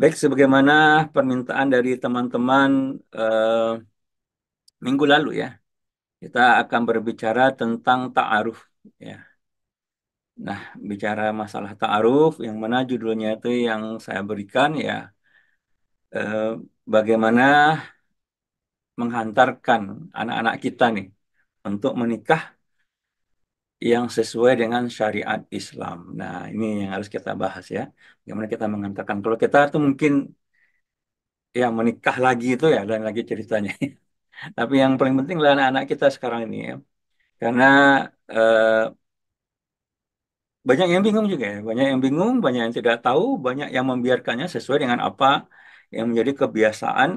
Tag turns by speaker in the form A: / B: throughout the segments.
A: Baik, sebagaimana permintaan dari teman-teman eh, minggu lalu ya, kita akan berbicara tentang ta'aruf ya. Nah, bicara masalah ta'aruf yang mana judulnya itu yang saya berikan ya eh, bagaimana menghantarkan anak-anak kita nih untuk menikah yang sesuai dengan syariat Islam. Nah, ini yang harus kita bahas ya. Bagaimana kita mengatakan kalau kita tuh mungkin ya menikah lagi itu ya dan lagi ceritanya. Tapi yang paling penting adalah anak-anak kita sekarang ini ya. Karena eh, banyak yang bingung juga ya, banyak yang bingung, banyak yang tidak tahu, banyak yang membiarkannya sesuai dengan apa yang menjadi kebiasaan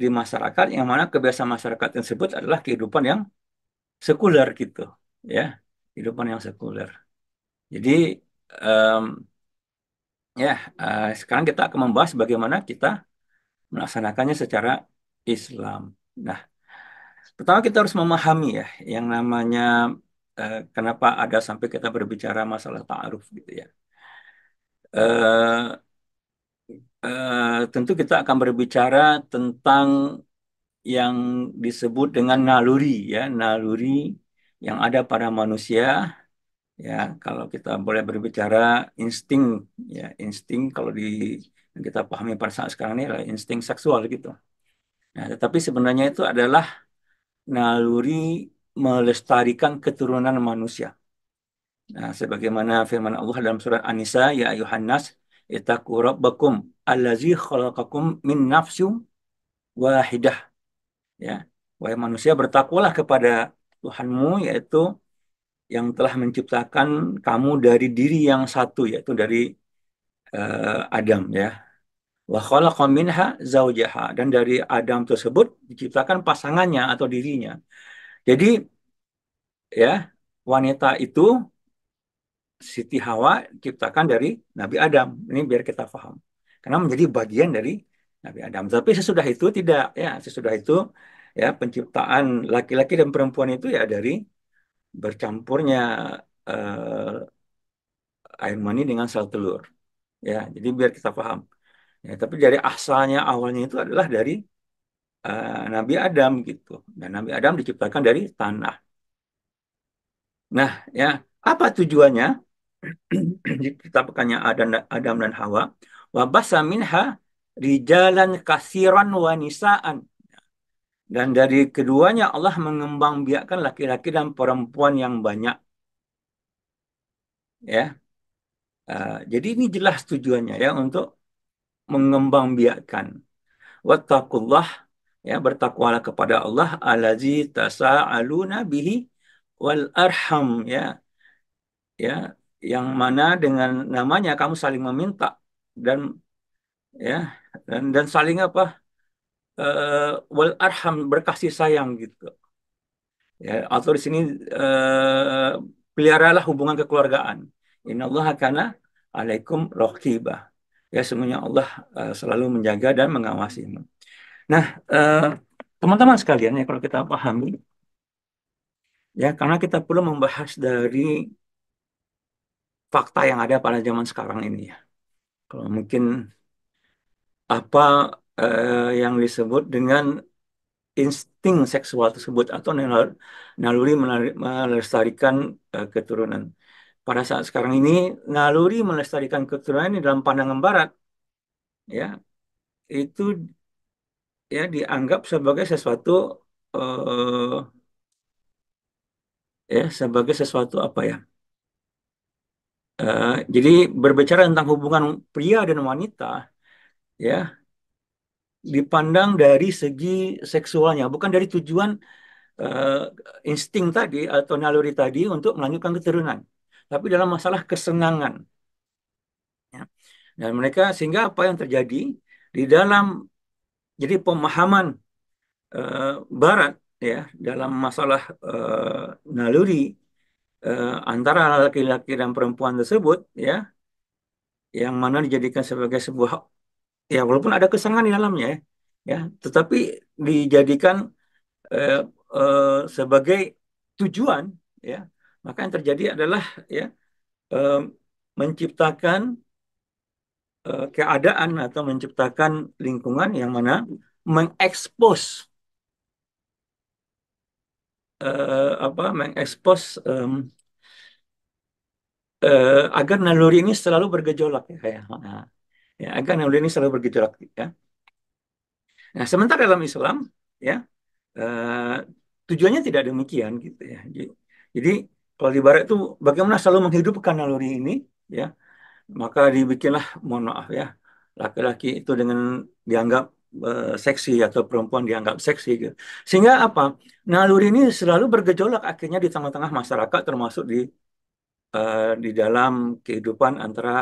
A: di masyarakat yang mana kebiasaan masyarakat tersebut adalah kehidupan yang sekuler gitu ya kehidupan yang sekuler jadi um, ya uh, sekarang kita akan membahas bagaimana kita melaksanakannya secara Islam nah pertama kita harus memahami ya yang namanya uh, kenapa ada sampai kita berbicara masalah ta'aruf gitu ya uh, uh, tentu kita akan berbicara tentang yang disebut dengan naluri ya naluri yang ada pada manusia ya kalau kita boleh berbicara insting ya insting kalau di kita pahami pada saat sekarang ini adalah insting seksual gitu. Nah, tetapi sebenarnya itu adalah naluri melestarikan keturunan manusia. Nah, sebagaimana firman Allah dalam surat An-Nisa, ya Yohanes nas rabbakum allazi khalaqakum min nafsum wahidah. Ya, wahai manusia bertakwalah kepada Tuhanmu yaitu yang telah menciptakan kamu dari diri yang satu yaitu dari uh, Adam ya. Wa khalaqa minha zaujaha dan dari Adam tersebut diciptakan pasangannya atau dirinya. Jadi ya wanita itu Siti Hawa diciptakan dari Nabi Adam. Ini biar kita paham. Karena menjadi bagian dari Nabi Adam. Tapi sesudah itu tidak ya, sesudah itu ya penciptaan laki-laki dan perempuan itu ya dari bercampurnya uh, air mani dengan sel telur ya jadi biar kita paham ya tapi dari asalnya awalnya itu adalah dari uh, Nabi Adam gitu dan Nabi Adam diciptakan dari tanah nah ya apa tujuannya kita Adam, Adam dan Hawa wabasa minha jalan kasiran wanisaan dan dari keduanya Allah mengembangbiakkan laki-laki dan perempuan yang banyak. Ya. Uh, jadi ini jelas tujuannya ya untuk mengembangbiakkan. Wattaqullah ya bertakwalah kepada Allah tasa aluna bihi wal arham ya. Ya, yang mana dengan namanya kamu saling meminta dan ya dan dan saling apa? uh, wal arham berkasih sayang gitu. Ya, atau di sini uh, peliharalah hubungan kekeluargaan. Inna Allah kana alaikum rohkibah. Ya semuanya Allah uh, selalu menjaga dan mengawasimu. Nah, teman-teman uh, sekalian ya kalau kita pahami ya karena kita perlu membahas dari fakta yang ada pada zaman sekarang ini ya. Kalau mungkin apa uh, yang disebut dengan insting seksual tersebut atau naluri melestarikan uh, keturunan. Pada saat sekarang ini naluri melestarikan keturunan ini dalam pandangan Barat ya itu ya dianggap sebagai sesuatu uh, ya sebagai sesuatu apa ya? Uh, jadi berbicara tentang hubungan pria dan wanita, ya dipandang dari segi seksualnya, bukan dari tujuan uh, insting tadi atau naluri tadi untuk melanjutkan keturunan, tapi dalam masalah kesenangan. Ya. Dan mereka sehingga apa yang terjadi di dalam jadi pemahaman uh, Barat ya dalam masalah uh, naluri uh, antara laki-laki dan perempuan tersebut ya yang mana dijadikan sebagai sebuah ya walaupun ada kesenangan di dalamnya ya. ya, tetapi dijadikan eh, eh, sebagai tujuan ya maka yang terjadi adalah ya eh, menciptakan eh, keadaan atau menciptakan lingkungan yang mana mengekspos eh, apa mengekspos um, Uh, agar naluri ini selalu bergejolak ya kayak nah, Ya, agar mulia ini selalu bergejolak. Ya. Nah, sementara dalam Islam, ya uh, tujuannya tidak demikian gitu ya. Jadi, kalau di Barat itu bagaimana selalu menghidupkan naluri ini, ya maka dibikinlah mohon ya laki-laki itu dengan dianggap eh, seksi atau perempuan dianggap seksi gitu. sehingga apa naluri ini selalu bergejolak akhirnya di tengah-tengah masyarakat termasuk di uh, di dalam kehidupan antara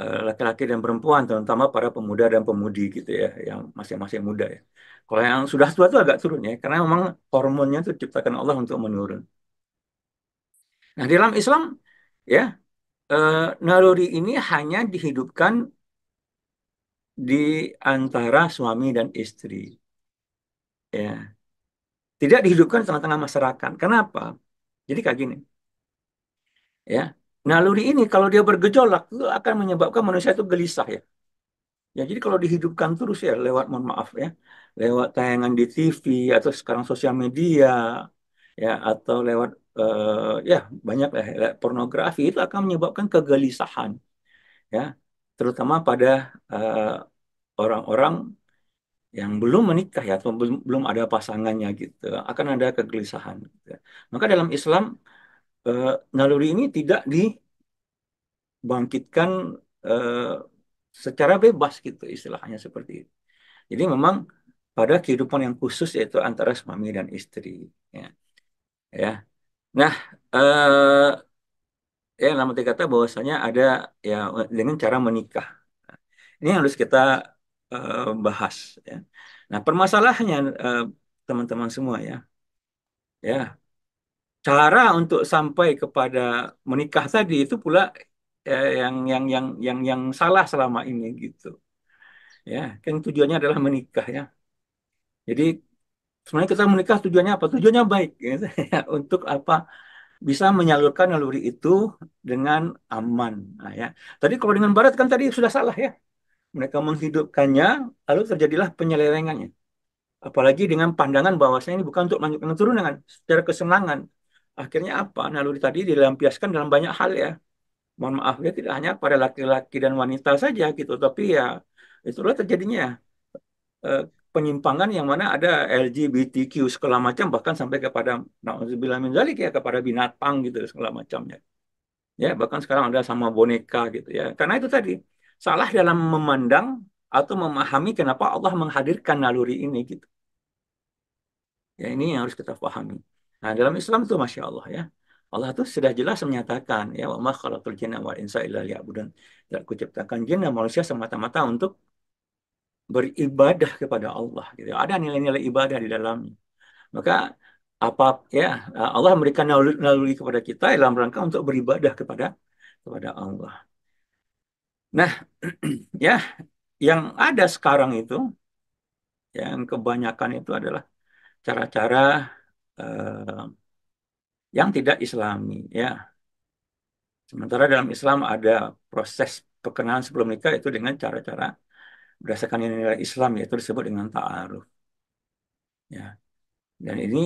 A: Eh, laki-laki dan perempuan, terutama para pemuda dan pemudi gitu ya, yang masing-masing muda ya. Kalau yang sudah tua itu agak turun ya, karena memang hormonnya itu diciptakan Allah untuk menurun. Nah, di dalam Islam ya, eh, naluri ini hanya dihidupkan di antara suami dan istri. Ya. Tidak dihidupkan di tengah-tengah masyarakat. Kenapa? Jadi kayak gini. Ya, Naluri ini kalau dia bergejolak akan menyebabkan manusia itu gelisah ya. Ya jadi kalau dihidupkan terus ya lewat mohon maaf ya, lewat tayangan di TV atau sekarang sosial media ya atau lewat uh, ya banyak ya pornografi itu akan menyebabkan kegelisahan ya terutama pada eh, orang-orang uh, yang belum menikah ya atau belum belum ada pasangannya gitu akan ada kegelisahan gitu. Ya. maka dalam Islam Eh, naluri ini tidak dibangkitkan eh, secara bebas gitu istilahnya seperti itu. Jadi memang pada kehidupan yang khusus yaitu antara suami dan istri ya. Ya. Nah, eh, ya lama kata bahwasanya ada ya dengan cara menikah. Ini yang harus kita eh, bahas ya. Nah, permasalahannya eh, teman-teman semua ya. Ya, cara untuk sampai kepada menikah tadi itu pula eh, yang yang yang yang yang salah selama ini gitu ya kan tujuannya adalah menikah ya jadi sebenarnya kita menikah tujuannya apa tujuannya baik gitu, untuk apa bisa menyalurkan naluri itu dengan aman nah, ya tadi kalau dengan barat kan tadi sudah salah ya mereka menghidupkannya lalu terjadilah penyelewengannya apalagi dengan pandangan bahwasanya ini bukan untuk melanjutkan keturunan secara kesenangan akhirnya apa naluri tadi dilampiaskan dalam banyak hal ya mohon maaf ya tidak hanya pada laki-laki dan wanita saja gitu tapi ya itulah terjadinya e, penyimpangan yang mana ada LGBTQ segala macam bahkan sampai kepada nauzubillah min zalik ya kepada binatang gitu segala macamnya ya bahkan sekarang ada sama boneka gitu ya karena itu tadi salah dalam memandang atau memahami kenapa Allah menghadirkan naluri ini gitu ya ini yang harus kita pahami Nah, dalam Islam itu Masya Allah ya. Allah itu sudah jelas menyatakan ya wa ma khalaqul jinna wal insa illa liya'budun. Tidak kuciptakan jin dan manusia semata-mata untuk beribadah kepada Allah gitu. Ada nilai-nilai ibadah di dalamnya. Maka apa ya Allah memberikan naluri kepada kita dalam rangka untuk beribadah kepada kepada Allah. Nah, ya yang ada sekarang itu yang kebanyakan itu adalah cara-cara uh, yang tidak Islami ya. Sementara dalam Islam ada proses perkenalan sebelum nikah itu dengan cara-cara berdasarkan nilai Islam yaitu disebut dengan ta'aruf. Ya. Dan ini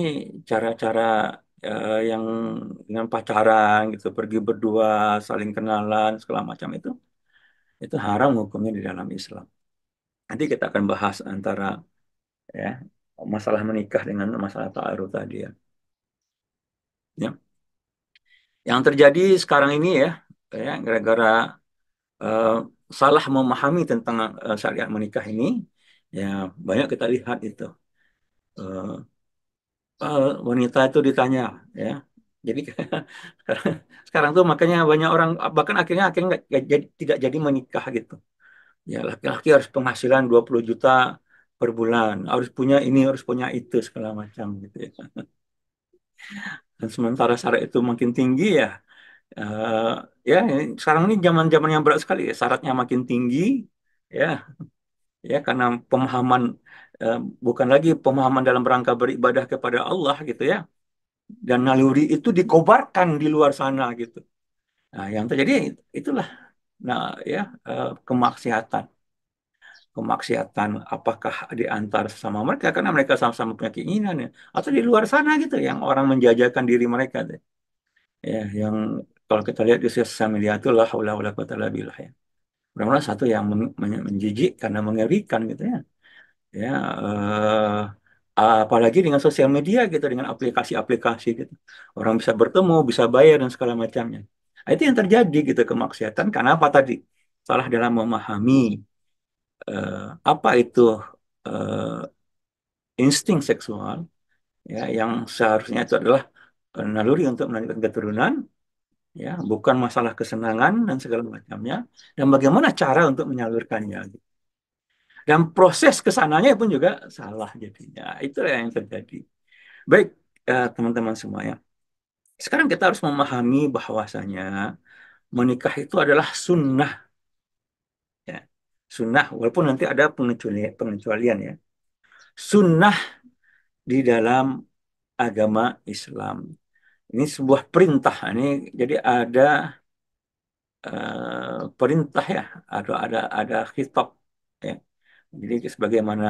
A: cara-cara uh, yang dengan pacaran gitu, pergi berdua, saling kenalan segala macam itu itu haram hukumnya di dalam Islam. Nanti kita akan bahas antara ya masalah menikah dengan masalah ta'aruf tadi ya. ya. Yang terjadi sekarang ini ya, ya gara-gara uh, salah memahami tentang uh, syariat menikah ini, ya banyak kita lihat itu. Uh, uh, wanita itu ditanya ya. Jadi sekarang tuh makanya banyak orang bahkan akhirnya akhirnya gak, gak, jadi, tidak jadi menikah gitu. Ya laki-laki harus penghasilan 20 juta per bulan, harus punya ini, harus punya itu segala macam gitu ya. Dan sementara syarat itu makin tinggi ya, uh, ya sekarang ini zaman zaman yang berat sekali ya, syaratnya makin tinggi ya, ya karena pemahaman uh, bukan lagi pemahaman dalam rangka beribadah kepada Allah gitu ya, dan naluri itu dikobarkan di luar sana gitu. Nah, yang terjadi itulah, nah ya uh, kemaksiatan kemaksiatan apakah diantar sama mereka karena mereka sama-sama punya keinginan ya atau di luar sana gitu yang orang menjajakan diri mereka deh. ya yang kalau kita lihat di sosial itu lah ulah ulah kota labilah ya benar satu yang men men menjijik karena mengerikan gitu ya ya uh, apalagi dengan sosial media gitu dengan aplikasi-aplikasi gitu orang bisa bertemu bisa bayar dan segala macamnya nah, itu yang terjadi gitu kemaksiatan karena apa tadi salah dalam memahami uh, apa itu uh, insting seksual ya yang seharusnya itu adalah eh, naluri untuk melanjutkan keturunan ya bukan masalah kesenangan dan segala macamnya dan bagaimana cara untuk menyalurkannya gitu. dan proses kesananya pun juga salah jadinya itu yang terjadi baik teman-teman semuanya sekarang kita harus memahami bahwasanya menikah itu adalah sunnah sunnah walaupun nanti ada pengecualian, pengecualian ya sunnah di dalam agama Islam ini sebuah perintah ini jadi ada uh, perintah ya atau ada ada khitab ya jadi sebagaimana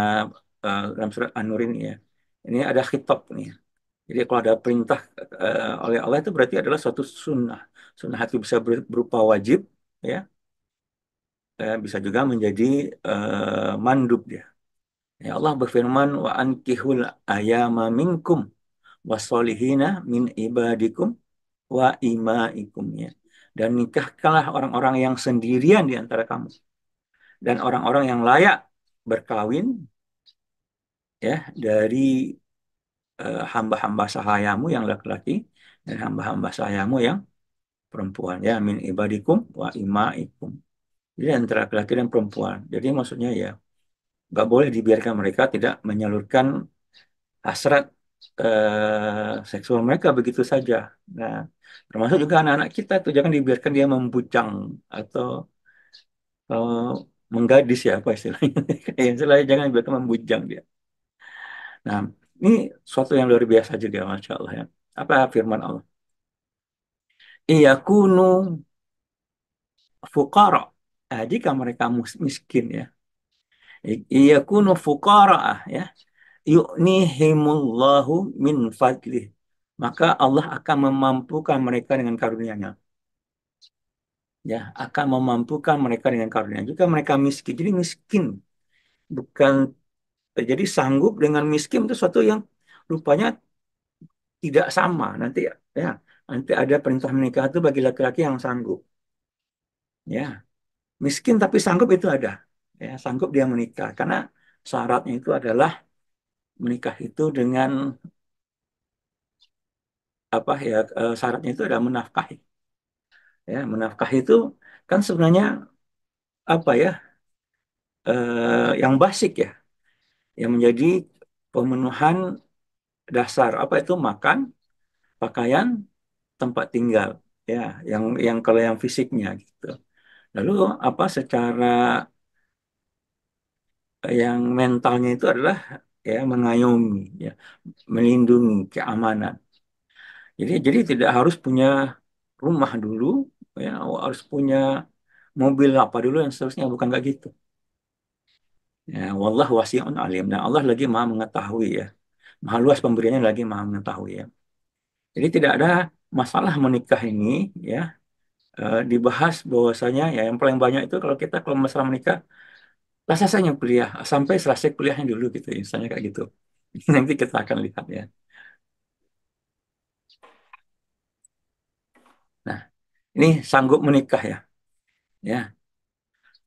A: uh, dalam surat an ini ya ini ada kitab nih jadi kalau ada perintah uh, oleh Allah itu berarti adalah suatu sunnah sunnah itu bisa berupa wajib ya ya, bisa juga menjadi uh, mandub dia. Ya Allah berfirman wa ankihul ayama minkum wasolihina min ibadikum wa imaikum ya. Dan nikahkanlah orang-orang yang sendirian di antara kamu dan orang-orang yang layak berkawin ya dari eh, hamba-hamba sahayamu yang laki-laki dan hamba-hamba sahayamu yang perempuan ya min ibadikum wa imaikum jadi antara laki-laki dan perempuan. Jadi maksudnya ya nggak boleh dibiarkan mereka tidak menyalurkan hasrat eh, seksual mereka begitu saja. Nah, termasuk juga anak-anak kita tuh jangan dibiarkan dia membujang atau eh, menggadis ya apa istilahnya. yang istilahnya jangan dibiarkan membujang dia. Nah, ini suatu yang luar biasa juga masya Allah ya. Apa firman Allah? Iya kunu fuqara Nah, jika mereka miskin ya. Iyakunu fuqara'ah ya. Yu'nihimullahu min fadlih. Maka Allah akan memampukan mereka dengan karunia-Nya. Ya, akan memampukan mereka dengan karunia. Jika mereka miskin, jadi miskin bukan jadi sanggup dengan miskin itu suatu yang rupanya tidak sama nanti ya. Nanti ada perintah menikah itu bagi laki-laki yang sanggup. Ya, miskin tapi sanggup itu ada ya sanggup dia menikah karena syaratnya itu adalah menikah itu dengan apa ya e, syaratnya itu adalah menafkahi ya menafkahi itu kan sebenarnya apa ya eh, yang basic ya yang menjadi pemenuhan dasar apa itu makan pakaian tempat tinggal ya yang yang kalau yang fisiknya gitu Lalu apa secara eh, yang mentalnya itu adalah ya mengayomi, ya melindungi keamanan. Jadi jadi tidak harus punya rumah dulu, ya harus punya mobil apa dulu yang seterusnya bukan kayak gitu. Ya, wallah wasi'un alim dan Allah lagi maha mengetahui ya. Maha luas pemberiannya lagi maha mengetahui ya. Jadi tidak ada masalah menikah ini ya Eh, dibahas bahwasanya ya yang paling banyak itu kalau kita kalau masalah menikah selesainya kuliah sampai selesai kuliahnya dulu gitu misalnya kayak gitu nanti kita akan lihat ya nah ini sanggup menikah ya ya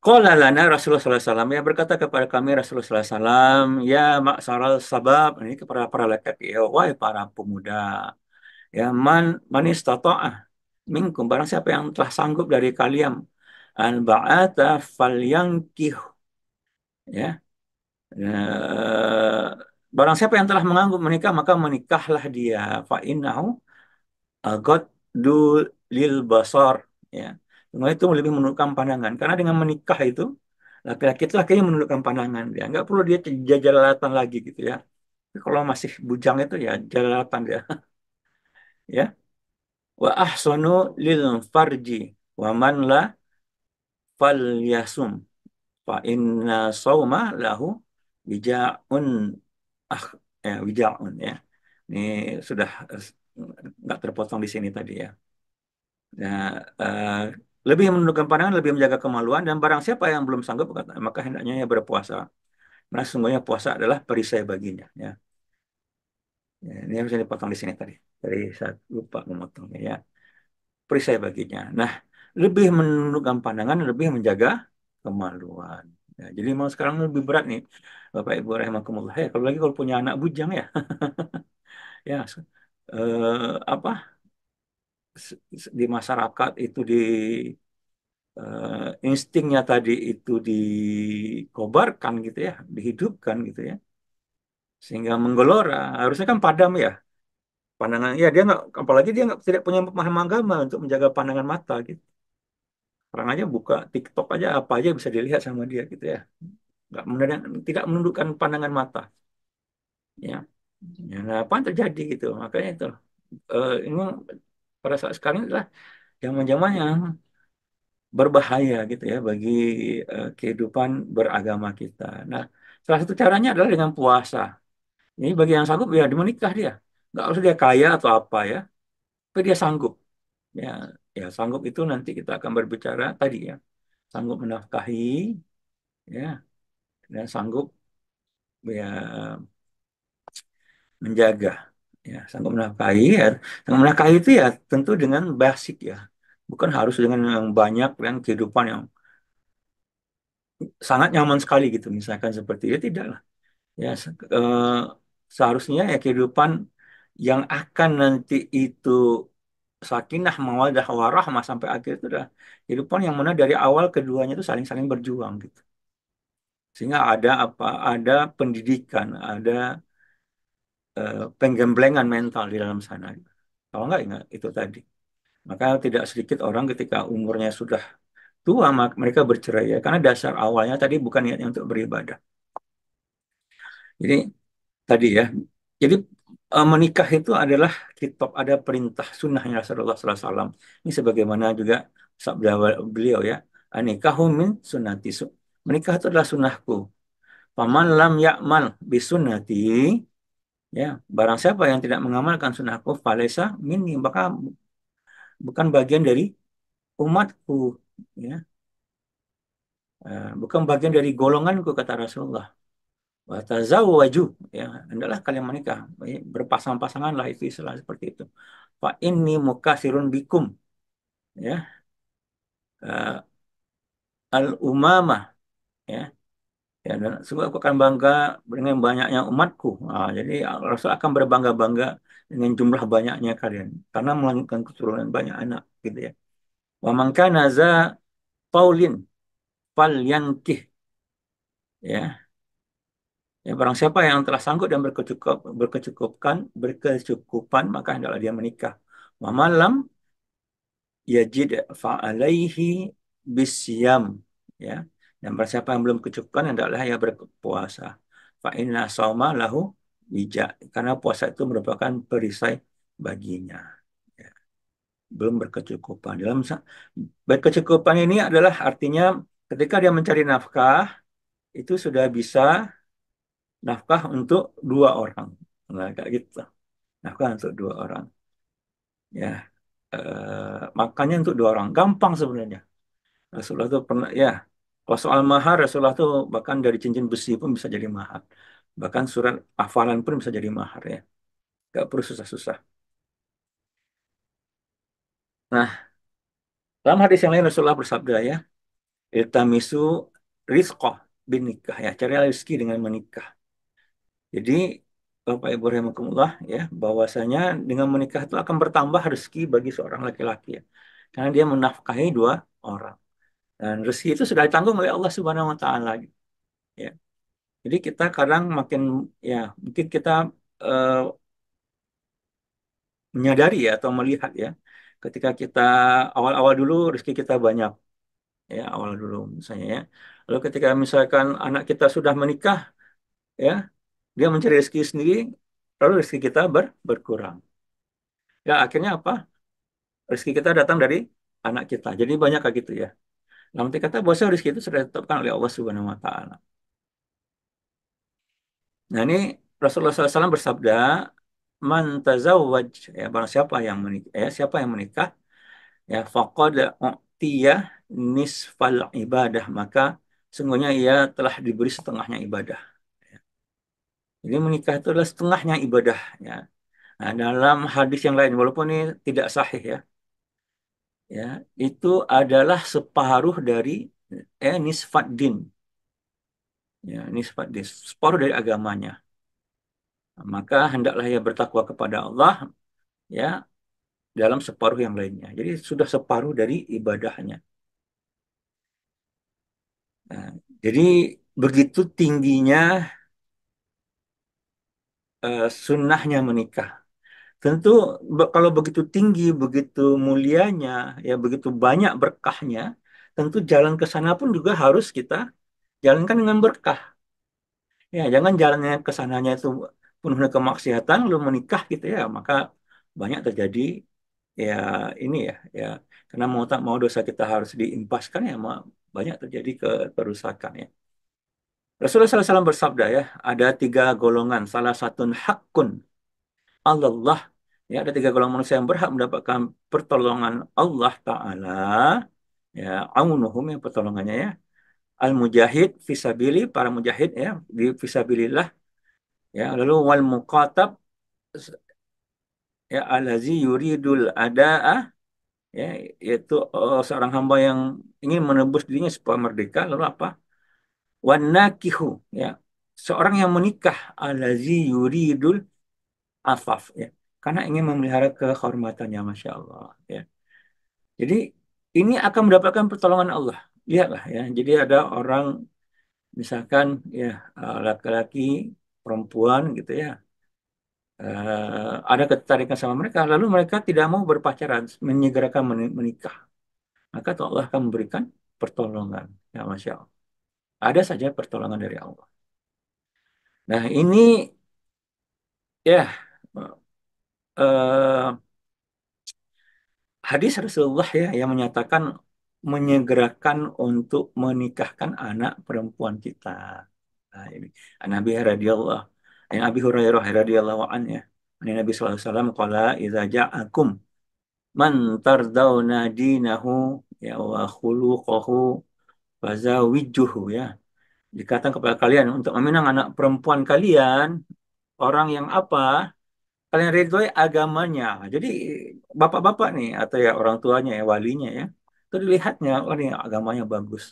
A: Qala lalana Rasulullah SAW ya berkata kepada kami Rasulullah SAW ya maksaral sabab ini kepada para laki ya wahai para pemuda ya man manis tatoah minkum barang siapa yang telah sanggup dari kalian an ba'ata falyankih ya eh, barang siapa yang telah menganggup menikah maka menikahlah dia fa innahu agaddu lil basar ya Semua itu lebih menundukkan pandangan karena dengan menikah itu laki-laki itu akhirnya menundukkan pandangan dia nggak perlu dia jajalatan lagi gitu ya kalau masih bujang itu ya jajalatan dia ya wa ahsanu lil farji wa man la fal yasum fa inna sawma lahu bija'un ah ya bija'un ya ini sudah eh, nggak terpotong di sini tadi ya nah uh, lebih menundukkan pandangan lebih menjaga kemaluan dan barang siapa yang belum sanggup maka hendaknya ia berpuasa karena sungguhnya puasa adalah perisai baginya ya Ya, ini bisa dipotong di sini tadi. Tadi saya lupa memotongnya ya. Perisai baginya. Nah, lebih menundukkan pandangan, lebih menjaga kemaluan. Ya, jadi mau sekarang lebih berat nih, Bapak Ibu rahimakumullah. Ya, kalau lagi kalau punya anak bujang ya, ya eh, apa di masyarakat itu di eh, instingnya tadi itu dikobarkan gitu ya, dihidupkan gitu ya sehingga menggelora. Harusnya kan padam ya pandangan. Ya dia nggak, apalagi dia gak, tidak punya pemahaman agama untuk menjaga pandangan mata gitu. Orang aja buka TikTok aja apa aja bisa dilihat sama dia gitu ya. Nggak tidak menundukkan pandangan mata. Ya, ya nah, apa yang terjadi gitu. Makanya itu uh, ini pada saat sekarang adalah zaman-zaman yang berbahaya gitu ya bagi uh, kehidupan beragama kita. Nah, salah satu caranya adalah dengan puasa. Ini bagi yang sanggup ya dia menikah dia. Nggak usah dia kaya atau apa ya. Tapi dia sanggup. Ya, ya sanggup itu nanti kita akan berbicara tadi ya. Sanggup menafkahi ya. Dan sanggup ya menjaga ya sanggup menafkahi ya. Sanggup menafkahi itu ya tentu dengan basic ya. Bukan harus dengan yang banyak yang kehidupan yang sangat nyaman sekali gitu misalkan seperti itu ya, tidaklah eh, ya seharusnya ya kehidupan yang akan nanti itu sakinah mawadah warahmah sampai akhir itu adalah kehidupan yang mana dari awal keduanya itu saling-saling berjuang gitu sehingga ada apa ada pendidikan ada eh, penggemblengan mental di dalam sana kalau nggak ingat itu tadi maka tidak sedikit orang ketika umurnya sudah tua mereka bercerai ya karena dasar awalnya tadi bukan niatnya untuk beribadah jadi tadi ya. Jadi eh, menikah itu adalah kitab ada perintah sunnahnya Rasulullah SAW. Ini sebagaimana juga sabda beliau ya. Anikahu min sunnati. Menikah itu adalah sunnahku. Paman lam yakmal bisunnati. Ya, barang siapa yang tidak mengamalkan sunnahku, falesa minni. Maka bukan bagian dari umatku. Ya. Eh, bukan bagian dari golonganku, kata Rasulullah waju ya adalah kalian menikah berpasang-pasangan lah itu istilah seperti itu pak ini muka sirun bikum ya uh, eh, al umama, ya ya dan semua aku akan bangga dengan banyaknya umatku nah, jadi Rasul akan berbangga-bangga dengan jumlah banyaknya kalian karena melanjutkan keturunan banyak anak gitu ya wa man kana za taulin fal yankih ya Ya, barang siapa yang telah sanggup dan berkecukup, berkecukupkan, berkecukupan, maka hendaklah dia menikah. Wa malam yajid fa'alaihi bisyam. Ya. Dan barang siapa yang belum kecukupan, hendaklah ia berpuasa. Fa'inna sawma lahu bijak. Karena puasa itu merupakan perisai baginya. Ya. Belum berkecukupan. Dalam berkecukupan ini adalah artinya ketika dia mencari nafkah, itu sudah bisa nafkah untuk dua orang. Nah, kayak gitu. Nafkah untuk dua orang. Ya, uh, eh, makanya untuk dua orang. Gampang sebenarnya. Rasulullah itu pernah, ya, kalau soal mahar, Rasulullah itu bahkan dari cincin besi pun bisa jadi mahar. Bahkan surat hafalan pun bisa jadi mahar ya. Gak perlu susah-susah. Nah, dalam hadis yang lain Rasulullah bersabda ya, Itamisu rizqah bin nikah ya, cari rezeki dengan menikah. Jadi Bapak Ibu rahimakumullah ya, bahwasanya dengan menikah itu akan bertambah rezeki bagi seorang laki-laki ya. Karena dia menafkahi dua orang. Dan rezeki itu sudah ditanggung oleh Allah Subhanahu wa taala. Ya. Jadi kita kadang makin ya, mungkin kita uh, menyadari ya atau melihat ya ketika kita awal-awal dulu rezeki kita banyak ya awal dulu misalnya ya lalu ketika misalkan anak kita sudah menikah ya dia mencari rezeki sendiri, lalu rezeki kita ber, berkurang. Ya akhirnya apa? Rezeki kita datang dari anak kita. Jadi banyak kayak gitu ya. Dalam nah, kata bahwasanya rezeki itu sudah ditetapkan oleh Allah Subhanahu wa taala. Nah ini Rasulullah SAW bersabda, "Man tazawwaj ya barang siapa yang menikah, ya, siapa yang menikah ya faqad u'tiya nisfal ibadah maka sungguhnya ia telah diberi setengahnya ibadah." Jadi menikah itu adalah setengahnya ibadahnya. Nah, dalam hadis yang lain, walaupun ini tidak sahih ya, ya itu adalah separuh dari eh, nisfat din. Ya, nisfat din, separuh dari agamanya. Nah, maka hendaklah ia bertakwa kepada Allah ya dalam separuh yang lainnya. Jadi sudah separuh dari ibadahnya. Nah, jadi begitu tingginya Eh, sunnahnya menikah. Tentu kalau begitu tinggi, begitu mulianya, ya begitu banyak berkahnya, tentu jalan ke sana pun juga harus kita jalankan dengan berkah. Ya, jangan jalannya ke sananya itu penuh kemaksiatan lalu menikah gitu ya, maka banyak terjadi ya ini ya ya karena mau tak mau dosa kita harus diimpaskan ya banyak terjadi kerusakan ya. Rasulullah SAW bersabda ya, ada tiga golongan. Salah satu hakun Allah. Ya, ada tiga golongan manusia yang berhak mendapatkan pertolongan Allah Ta'ala. Ya, amunuhum yang pertolongannya ya. Al-mujahid fisabili, para mujahid ya, di fisabilillah. Ya, lalu wal muqatab ya alazi yuridul adaa ya yaitu uh, seorang hamba yang ingin menebus dirinya supaya merdeka lalu apa wanakihu ya seorang yang menikah alazi yuridul afaf ya karena ingin memelihara kehormatannya masya Allah ya jadi ini akan mendapatkan pertolongan Allah lihatlah ya jadi ada orang misalkan ya eh, laki-laki perempuan gitu ya uh, ada ketertarikan sama mereka lalu mereka tidak mau berpacaran menyegerakan menikah maka Allah akan memberikan pertolongan ya masya Allah ada saja pertolongan dari Allah. Nah ini ya uh, hadis Rasulullah ya yang menyatakan menyegerakan untuk menikahkan anak perempuan kita. Nah, ini Nabi radhiyallahu An Abi Hurairah radhiyallahu anhu ya. Nabi sallallahu alaihi wasallam qala idza ja'akum man tardawna dinahu ya wa khuluquhu Fazawijuhu ya. Dikatakan kepada kalian untuk meminang anak perempuan kalian orang yang apa kalian ridhoi agamanya. Jadi bapak-bapak nih atau ya orang tuanya ya walinya ya itu dilihatnya oh ini agamanya bagus.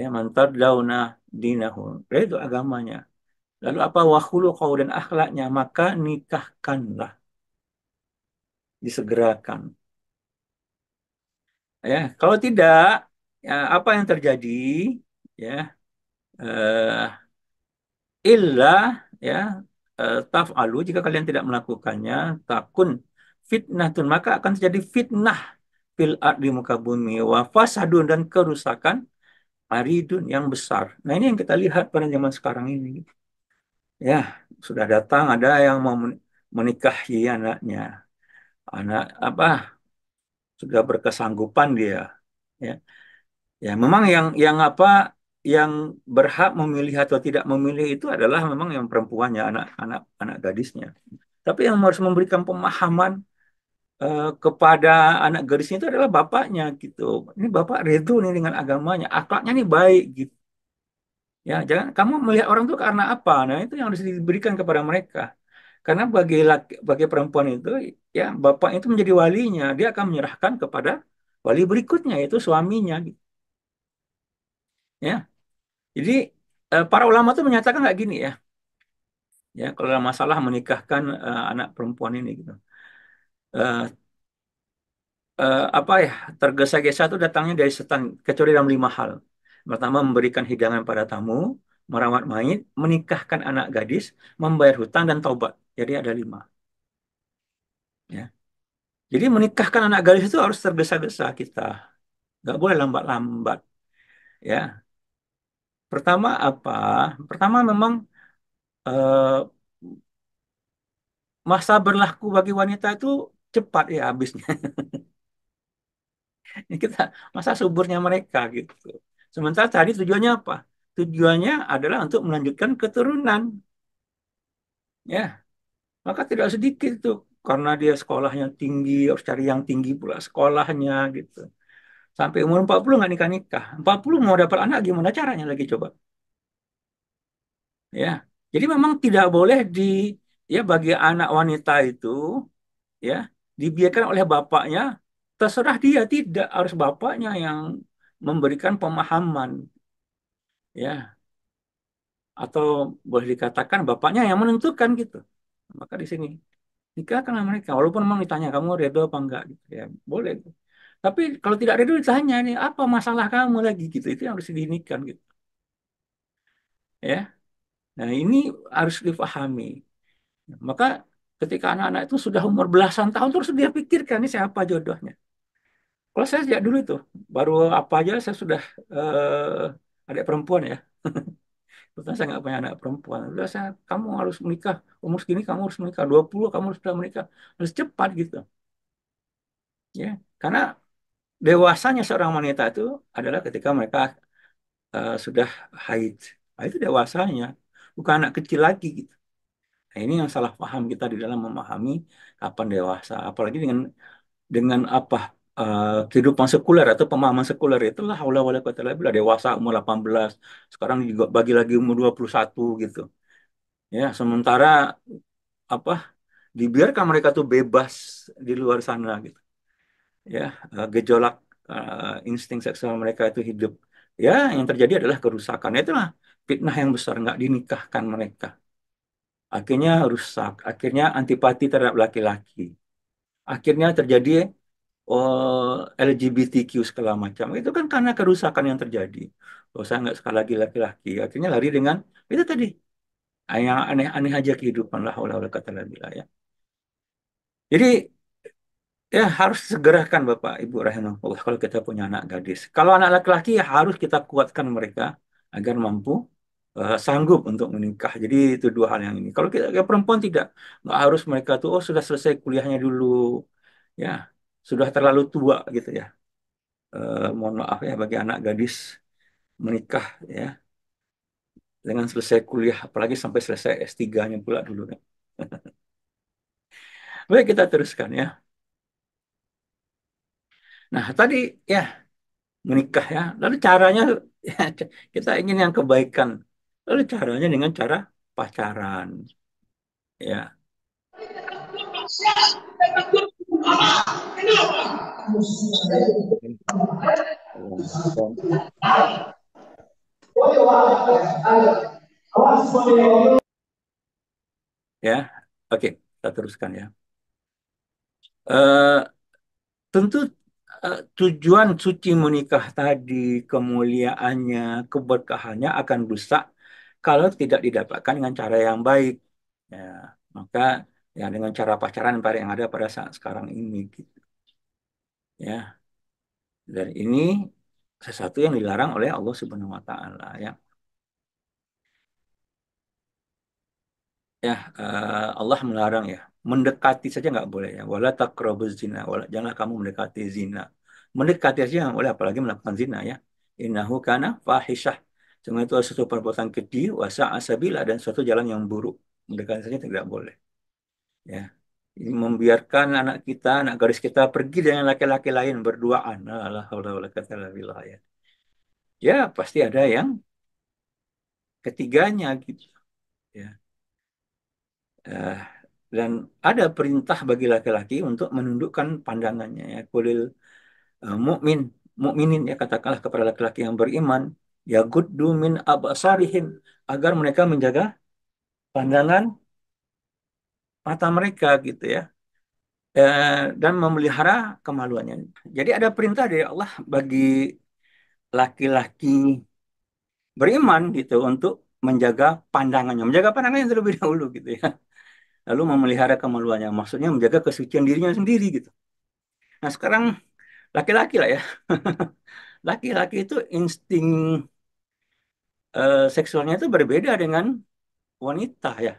A: Ya mantar dauna dinahu ridho agamanya. Lalu apa wahulu kau dan akhlaknya maka nikahkanlah disegerakan. Ya, kalau tidak ya, apa yang terjadi ya uh, illa ya uh, taf'alu jika kalian tidak melakukannya takun fitnah fitnatun maka akan terjadi fitnah fil di muka bumi wa fasadun dan kerusakan aridun yang besar. Nah ini yang kita lihat pada zaman sekarang ini. Ya, sudah datang ada yang mau menikahi anaknya. Anak apa? Sudah berkesanggupan dia, ya. Ya, memang yang yang apa yang berhak memilih atau tidak memilih itu adalah memang yang perempuannya, anak-anak anak gadisnya. Tapi yang harus memberikan pemahaman eh, kepada anak gadisnya itu adalah bapaknya gitu. Ini bapak redo nih dengan agamanya, akhlaknya nih baik gitu. Ya, jangan kamu melihat orang itu karena apa? Nah, itu yang harus diberikan kepada mereka. Karena bagi laki, bagi perempuan itu ya bapak itu menjadi walinya, dia akan menyerahkan kepada wali berikutnya yaitu suaminya gitu. Ya, jadi eh, para ulama tuh menyatakan nggak gini ya. Ya, kalau ada masalah menikahkan uh, anak perempuan ini gitu. Uh, uh, apa ya tergesa-gesa itu datangnya dari setan kecuali dalam lima hal. Pertama memberikan hidangan pada tamu, merawat mayit, menikahkan anak gadis, membayar hutang dan taubat. Jadi ada lima. Ya. Jadi menikahkan anak gadis itu harus tergesa-gesa kita, nggak boleh lambat-lambat. Ya, Pertama apa? Pertama memang uh, masa berlaku bagi wanita itu cepat ya habisnya. kita masa suburnya mereka gitu. Sementara tadi tujuannya apa? Tujuannya adalah untuk melanjutkan keturunan. Ya. Maka tidak sedikit tuh karena dia sekolahnya tinggi harus cari yang tinggi pula sekolahnya gitu Sampai umur 40 nggak nikah-nikah. 40 mau dapat anak gimana caranya lagi coba? Ya, jadi memang tidak boleh di ya bagi anak wanita itu ya dibiarkan oleh bapaknya terserah dia tidak harus bapaknya yang memberikan pemahaman ya atau boleh dikatakan bapaknya yang menentukan gitu maka di sini nikah karena mereka walaupun memang ditanya kamu redo apa enggak gitu ya boleh tapi kalau tidak ridho ditanya nih apa masalah kamu lagi gitu itu yang harus dihinikan gitu. Ya. Nah, ini harus difahami Maka ketika anak-anak itu sudah umur belasan tahun terus dia pikirkan ini siapa jodohnya. Kalau saya sejak dulu itu baru apa aja saya sudah uh, adik perempuan ya. Terutama saya nggak punya anak perempuan. Udah saya, kamu harus menikah. Umur segini kamu harus menikah. 20 kamu harus sudah menikah. Harus cepat gitu. Ya, karena dewasanya seorang wanita itu adalah ketika mereka uh, sudah haid. Nah, itu dewasanya, bukan anak kecil lagi gitu. Nah, ini yang salah paham kita di dalam memahami kapan dewasa, apalagi dengan dengan apa uh, kehidupan sekuler atau pemahaman sekuler itulah Allah wala kata bila dewasa umur 18, sekarang juga bagi lagi umur 21 gitu. Ya, sementara apa dibiarkan mereka tuh bebas di luar sana gitu ya uh, gejolak uh, insting seksual mereka itu hidup ya yang terjadi adalah kerusakan itulah fitnah yang besar nggak dinikahkan mereka akhirnya rusak akhirnya antipati terhadap laki-laki akhirnya terjadi oh, LGBTQ segala macam itu kan karena kerusakan yang terjadi oh saya nggak sekali lagi laki-laki akhirnya lari dengan itu tadi yang aneh-aneh aja kehidupan lah oleh oleh kata lagi lah ya jadi Ya, harus segerakan Bapak Ibu rahimahullah kalau kita punya anak gadis. Kalau anak laki-laki ya harus kita kuatkan mereka agar mampu uh, sanggup untuk menikah. Jadi itu dua hal yang ini. Kalau kita ya, perempuan tidak, nggak harus mereka tuh oh sudah selesai kuliahnya dulu, ya sudah terlalu tua gitu ya. Uh, mohon maaf ya bagi anak gadis menikah ya dengan selesai kuliah, apalagi sampai selesai S3-nya pula dulu kan. Baik kita teruskan ya. Nah, tadi ya menikah ya. Lalu caranya ya, kita ingin yang kebaikan. Lalu caranya dengan cara pacaran. Ya. Ya, oke, kita teruskan ya. Uh, tentu Eh, tujuan suci menikah tadi, kemuliaannya, keberkahannya akan rusak kalau tidak didapatkan dengan cara yang baik. Ya, maka ya dengan cara pacaran yang ada pada saat sekarang ini gitu. Ya. Dan ini sesuatu yang dilarang oleh Allah Subhanahu wa taala ya. ya uh, Allah melarang ya mendekati saja nggak boleh ya wala taqrabuz zina wala janganlah kamu mendekati zina mendekati saja nggak boleh apalagi melakukan zina ya inahu kana fahishah semua itu suatu perbuatan keji wasa asabila dan suatu jalan yang buruk mendekati saja tidak boleh ya membiarkan anak kita anak garis kita pergi dengan laki-laki lain berduaan Allah Allah Allah ya ya pasti ada yang ketiganya gitu ya Uh, dan ada perintah bagi laki-laki untuk menundukkan pandangannya ya kulil uh, mukmin mukminin ya katakanlah kepada laki-laki yang beriman ya guddu min absarihim agar mereka menjaga pandangan mata mereka gitu ya eh, dan memelihara kemaluannya. Jadi ada perintah dari Allah bagi laki-laki beriman gitu untuk menjaga pandangannya, menjaga pandangannya terlebih dahulu gitu ya lalu memelihara kemaluannya maksudnya menjaga kesucian dirinya sendiri gitu nah sekarang laki-laki lah ya laki-laki itu insting uh, seksualnya itu berbeda dengan wanita ya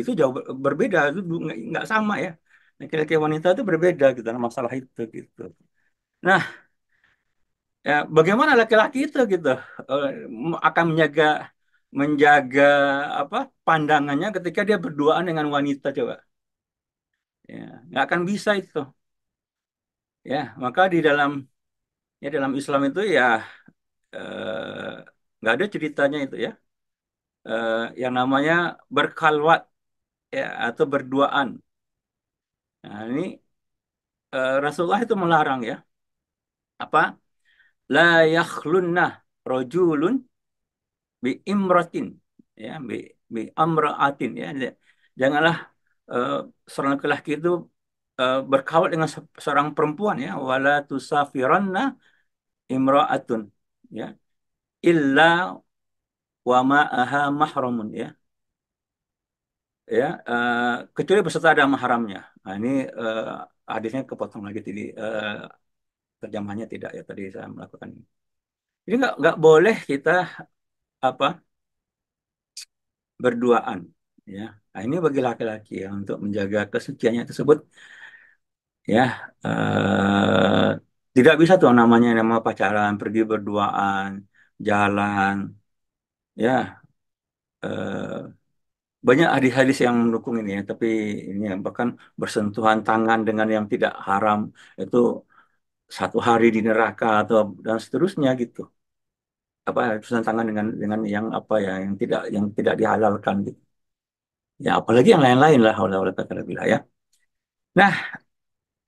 A: itu jauh berbeda itu nggak sama ya laki-laki wanita itu berbeda gitu masalah itu gitu nah ya bagaimana laki-laki itu gitu eh, akan menjaga menjaga apa pandangannya ketika dia berduaan dengan wanita coba ya nggak akan bisa itu ya maka di dalam ya dalam Islam itu ya eh, ada ceritanya itu ya eh, yang namanya berkalwat ya atau berduaan nah ini eh, Rasulullah itu melarang ya apa la yakhlunna rojulun bi imratin ya bi bi amraatin ya janganlah uh, seorang laki itu uh, eh, berkawat dengan se seorang perempuan ya wala tusafiranna imraatun ya illa wa ma'aha mahramun ya ya uh, kecuali beserta ada mahramnya. Nah, ini uh, hadisnya kepotong lagi tadi uh, terjemahannya tidak ya tadi saya melakukan ini. Jadi nggak nggak boleh kita apa berduaan ya nah, ini bagi laki-laki ya untuk menjaga kesuciannya tersebut ya uh, tidak bisa tuh namanya nama pacaran pergi berduaan jalan ya uh, banyak hadis-hadis yang mendukung ini ya tapi ini ya, bahkan bersentuhan tangan dengan yang tidak haram itu satu hari di neraka atau dan seterusnya gitu apa tangan dengan dengan yang apa ya yang tidak yang tidak dihalalkan gitu. Ya apalagi yang lain-lain lah oleh oleh bila ya. Nah,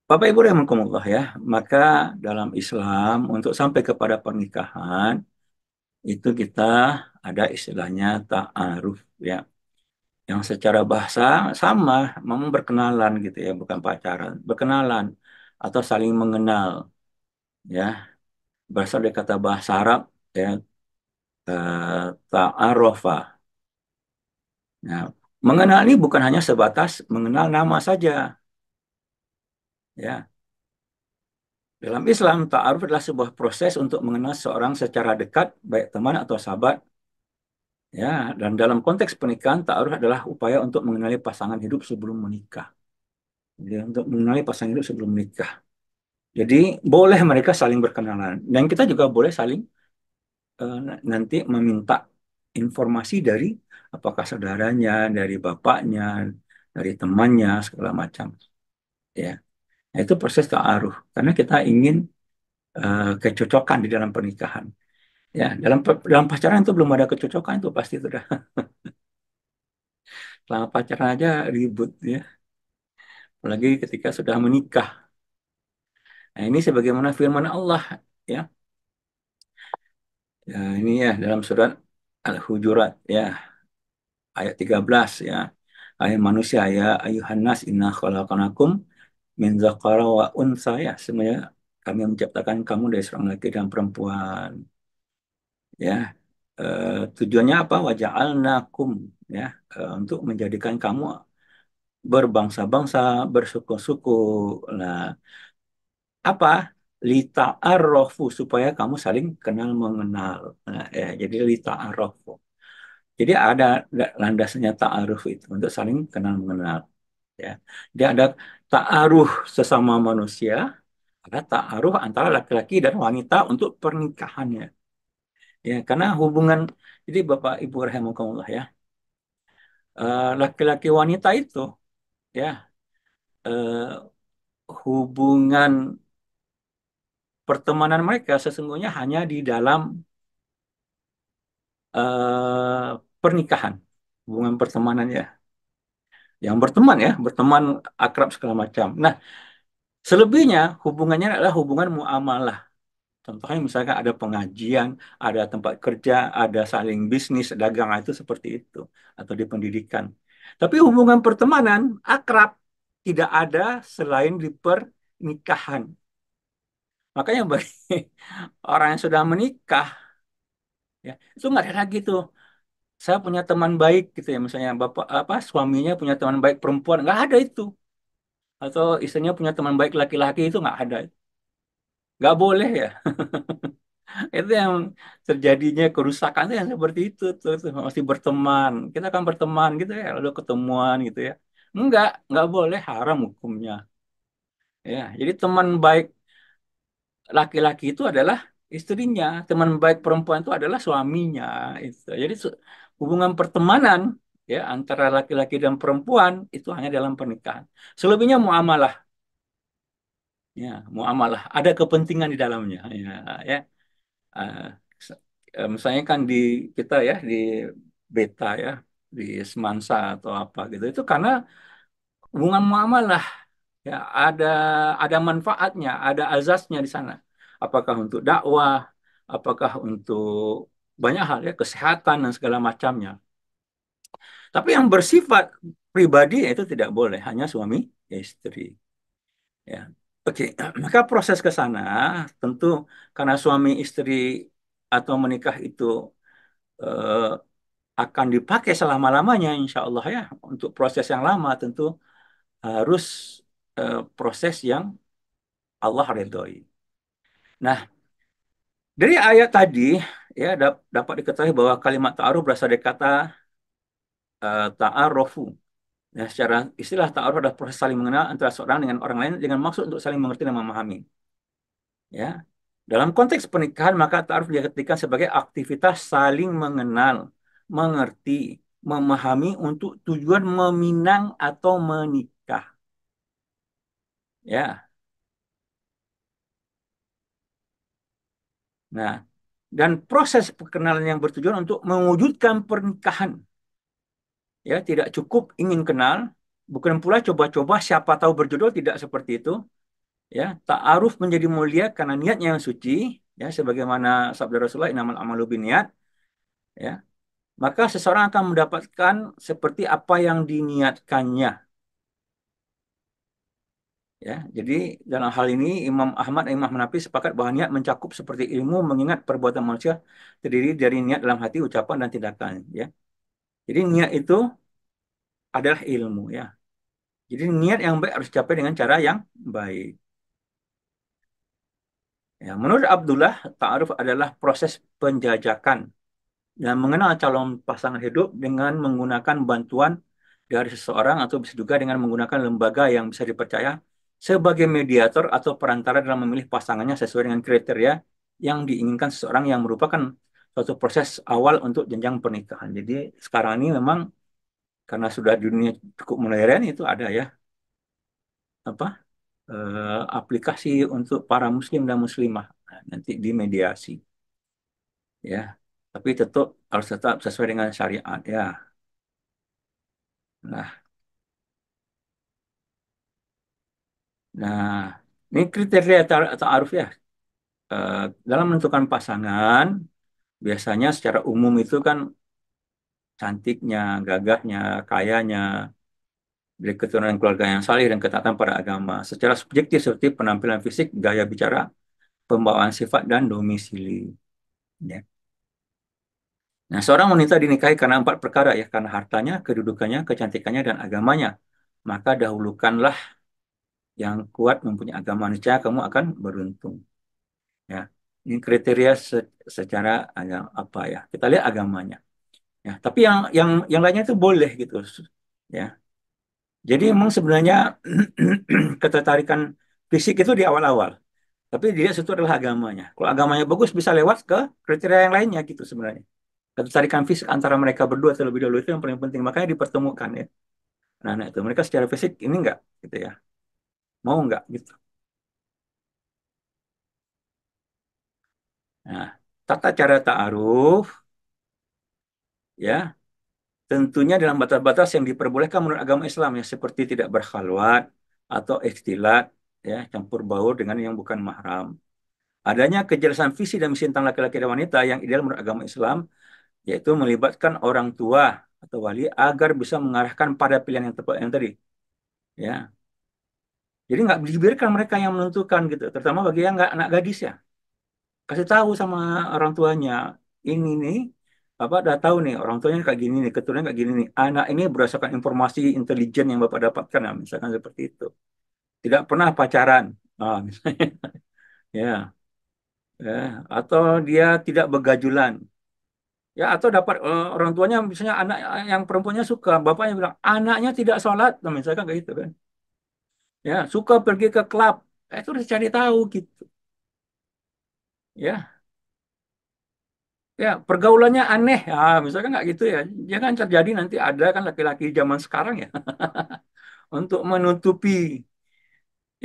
A: Bapak Ibu yang rahimakumullah ya, maka dalam Islam untuk sampai kepada pernikahan itu kita ada istilahnya ta'aruf ya. Yang secara bahasa sama, memang berkenalan gitu ya, bukan pacaran, berkenalan atau saling mengenal ya. Berasal dari kata bahasa Arab ya uh, ta'arofa. Nah, mengenali bukan hanya sebatas mengenal nama saja. Ya. Dalam Islam, ta'aruf adalah sebuah proses untuk mengenal seorang secara dekat, baik teman atau sahabat. Ya, dan dalam konteks pernikahan, ta'aruf adalah upaya untuk mengenali pasangan hidup sebelum menikah. Jadi untuk mengenali pasangan hidup sebelum menikah. Jadi boleh mereka saling berkenalan dan kita juga boleh saling Eh, nanti meminta informasi dari apakah saudaranya, dari bapaknya, dari temannya, segala macam. Ya, nah, itu proses ta'aruf. Karena kita ingin uh, kecocokan di dalam pernikahan. Ya, dalam dalam pacaran itu belum ada kecocokan itu pasti sudah. Selama pacaran aja ribut ya. Apalagi ketika sudah menikah. Nah, ini sebagaimana firman Allah ya. Ya, ini ya dalam surat Al-Hujurat ya ayat 13 ya. Ayat manusia ya ayuhan nas inna khalaqnakum min dzakara wa unsa ya semuanya kami menciptakan kamu dari seorang laki dan perempuan. Ya. Uh, tujuannya apa? Waja'alnakum ya uh, untuk menjadikan kamu berbangsa-bangsa, bersuku-suku. Nah, apa arrofu supaya kamu saling kenal mengenal. Nah, ya, jadi arrofu Jadi ada landasannya ta'aruf itu untuk saling kenal mengenal. Ya. Dia ada ta'aruf sesama manusia, ada ta'aruf antara laki-laki dan wanita untuk pernikahannya. Ya, karena hubungan jadi Bapak Ibu rahimakumullah ya. Eh, laki-laki wanita itu ya eh, hubungan pertemanan mereka sesungguhnya hanya di dalam uh, pernikahan, hubungan pertemanannya. Yang berteman ya, berteman akrab segala macam. Nah, selebihnya hubungannya adalah hubungan muamalah. Contohnya misalkan ada pengajian, ada tempat kerja, ada saling bisnis, dagang itu seperti itu. Atau di pendidikan. Tapi hubungan pertemanan akrab tidak ada selain di pernikahan. Makanya bagi orang yang sudah menikah, ya itu nggak ada lagi tuh. Saya punya teman baik gitu ya, misalnya bapak apa suaminya punya teman baik perempuan, nggak ada itu. Atau istrinya punya teman baik laki-laki itu nggak ada. Nggak boleh ya. itu yang terjadinya kerusakan itu yang seperti itu terus masih berteman kita akan berteman gitu ya lalu ketemuan gitu ya enggak enggak boleh haram hukumnya ya jadi teman baik laki-laki itu adalah istrinya, teman baik perempuan itu adalah suaminya. Itu. Jadi hubungan pertemanan ya antara laki-laki dan perempuan itu hanya dalam pernikahan. Selebihnya muamalah. Ya, muamalah. Ada kepentingan di dalamnya. Ya, ya. Uh, misalnya kan di kita ya di beta ya di semansa atau apa gitu itu karena hubungan muamalah ya ada ada manfaatnya ada azasnya di sana apakah untuk dakwah apakah untuk banyak hal ya kesehatan dan segala macamnya tapi yang bersifat pribadi ya itu tidak boleh hanya suami istri ya oke maka proses ke sana tentu karena suami istri atau menikah itu eh, akan dipakai selama lamanya insya Allah ya untuk proses yang lama tentu harus Eh, proses yang Allah redhoi. Nah, dari ayat tadi ya dapat diketahui bahwa kalimat ta'aruf berasal dari kata uh, eh, ta'arofu. Nah, ya, secara istilah ta'aruf adalah proses saling mengenal antara seorang dengan orang lain dengan maksud untuk saling mengerti dan memahami. Ya. Dalam konteks pernikahan, maka ta'aruf diartikan sebagai aktivitas saling mengenal, mengerti, memahami untuk tujuan meminang atau menikah Ya. Nah, dan proses perkenalan yang bertujuan untuk mewujudkan pernikahan. Ya, tidak cukup ingin kenal, bukan pula coba-coba siapa tahu berjodoh tidak seperti itu. Ya, ta'aruf menjadi mulia karena niatnya yang suci, ya sebagaimana sabda Rasulullah innamal amalu binniat. Ya, maka seseorang akan mendapatkan seperti apa yang diniatkannya. Ya, jadi dalam hal ini Imam Ahmad dan Imam Hanafi sepakat bahwa niat mencakup seperti ilmu mengingat perbuatan manusia terdiri dari niat dalam hati, ucapan dan tindakan, ya. Jadi niat itu adalah ilmu, ya. Jadi niat yang baik harus dicapai dengan cara yang baik. Ya, menurut Abdullah, ta'aruf adalah proses penjajakan dan mengenal calon pasangan hidup dengan menggunakan bantuan dari seseorang atau bisa juga dengan menggunakan lembaga yang bisa dipercaya sebagai mediator atau perantara dalam memilih pasangannya sesuai dengan kriteria yang diinginkan seseorang yang merupakan suatu proses awal untuk jenjang pernikahan. Jadi sekarang ini memang karena sudah dunia cukup modern itu ada ya apa e, aplikasi untuk para muslim dan muslimah nah, nanti di mediasi ya tapi tetap harus tetap sesuai dengan syariat ya nah Nah, ini kriteria ta'aruf ya. E, dalam menentukan pasangan, biasanya secara umum itu kan cantiknya, gagahnya, kayanya, dari keturunan keluarga yang salih dan ketatan pada agama. Secara subjektif seperti penampilan fisik, gaya bicara, pembawaan sifat, dan domisili. Ya. Nah, seorang wanita dinikahi karena empat perkara ya, karena hartanya, kedudukannya, kecantikannya, dan agamanya. Maka dahulukanlah yang kuat mempunyai agama manusia kamu akan beruntung ya ini kriteria se secara apa ya kita lihat agamanya ya tapi yang yang yang lainnya itu boleh gitu ya jadi memang sebenarnya ketertarikan fisik itu di awal-awal tapi dia itu adalah agamanya kalau agamanya bagus bisa lewat ke kriteria yang lainnya gitu sebenarnya ketertarikan fisik antara mereka berdua terlebih dahulu itu yang paling penting makanya dipertemukan ya nah, nah itu mereka secara fisik ini enggak gitu ya mau nggak gitu nah tata cara ta'aruf ya tentunya dalam batas-batas yang diperbolehkan menurut agama Islam ya seperti tidak berkhalwat atau ikhtilat ya campur baur dengan yang bukan mahram adanya kejelasan visi dan misi tentang laki-laki dan wanita yang ideal menurut agama Islam yaitu melibatkan orang tua atau wali agar bisa mengarahkan pada pilihan yang tepat yang tadi ya jadi nggak dibiarkan mereka yang menentukan gitu, terutama bagi yang nggak anak gadis ya. Kasih tahu sama orang tuanya, ini nih, Bapak udah tahu nih, orang tuanya kayak gini nih, keturunan kayak gini nih. Anak ini berdasarkan informasi intelijen yang Bapak dapatkan, nah, misalkan seperti itu. Tidak pernah pacaran, nah, misalnya. ya. ya. Atau dia tidak begajulan, ya atau dapat uh, orang tuanya misalnya anak yang perempuannya suka bapaknya bilang anaknya tidak sholat nah, misalkan kayak gitu kan ya suka pergi ke klub eh, itu harus cari tahu gitu ya ya pergaulannya aneh ya misalkan nggak gitu ya jangan ya terjadi nanti ada kan laki-laki zaman sekarang ya untuk menutupi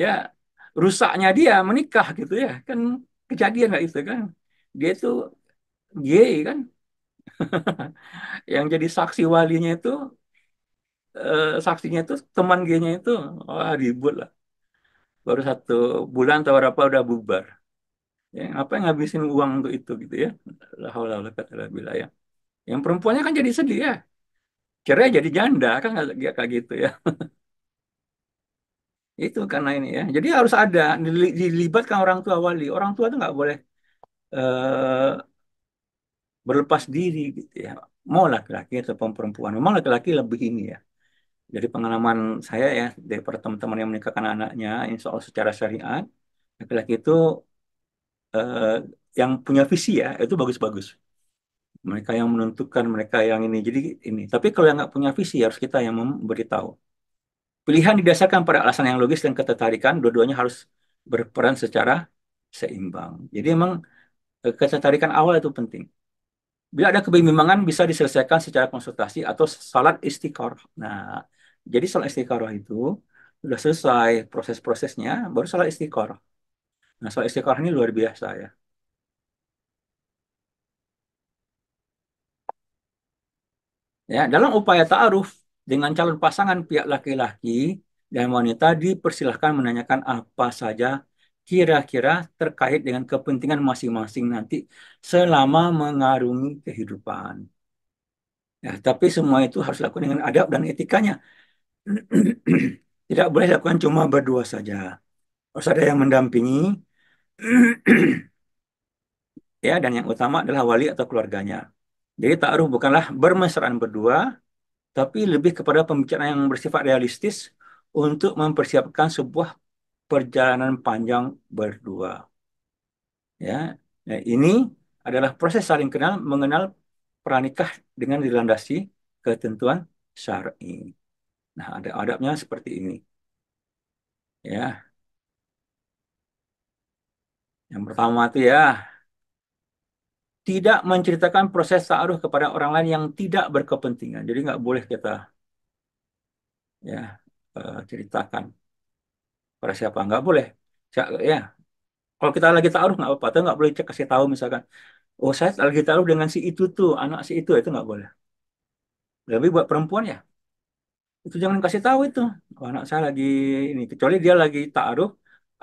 A: ya rusaknya dia menikah gitu ya kan kejadian nggak itu kan dia itu gay kan yang jadi saksi walinya itu Eh, saksinya itu teman G-nya itu wah ribut lah baru satu bulan atau berapa udah bubar ya apa yang ngabisin uang untuk itu gitu ya lah ya yang perempuannya kan jadi sedih ya cerai jadi janda kan nggak kayak gitu ya itu karena ini ya jadi harus ada dilibatkan orang tua wali orang tua tuh nggak boleh uh, berlepas diri gitu ya mau laki-laki atau perempuan memang laki-laki lebih ini ya jadi pengalaman saya ya dari para teman-teman yang menikahkan anaknya insya Allah secara syariat laki-laki itu eh, yang punya visi ya itu bagus-bagus mereka yang menentukan mereka yang ini jadi ini tapi kalau yang nggak punya visi harus kita yang memberitahu pilihan didasarkan pada alasan yang logis dan ketertarikan dua-duanya harus berperan secara seimbang jadi emang eh, ketertarikan awal itu penting bila ada kebimbangan bisa diselesaikan secara konsultasi atau salat istiqor. nah jadi sholat istiqoroh itu sudah selesai proses-prosesnya, baru sholat istiqoroh. Nah, sholat istiqoroh ini luar biasa ya. Ya, dalam upaya ta'aruf dengan calon pasangan pihak laki-laki dan wanita dipersilahkan menanyakan apa saja kira-kira terkait dengan kepentingan masing-masing nanti selama mengarungi kehidupan. Ya, tapi semua itu harus dilakukan dengan adab dan etikanya. Tidak boleh dilakukan cuma berdua saja. Harus ada yang mendampingi. ya, dan yang utama adalah wali atau keluarganya. Jadi ta'aruf bukanlah bermesraan berdua, tapi lebih kepada pembicaraan yang bersifat realistis untuk mempersiapkan sebuah perjalanan panjang berdua. Ya, nah ini adalah proses saling kenal mengenal pernikah dengan dilandasi ketentuan syar'i. Nah, ada adabnya seperti ini. Ya. Yang pertama itu ya, tidak menceritakan proses ta'aruf kepada orang lain yang tidak berkepentingan. Jadi nggak boleh kita ya eh, ceritakan pada siapa nggak boleh. Ya, kalau kita lagi taruh nggak apa-apa, tapi nggak boleh cek kasih tahu misalkan, oh saya lagi taruh dengan si itu tuh, anak si itu itu nggak boleh. Lebih buat perempuan ya, itu jangan kasih tahu itu oh, anak saya lagi ini kecuali dia lagi taruh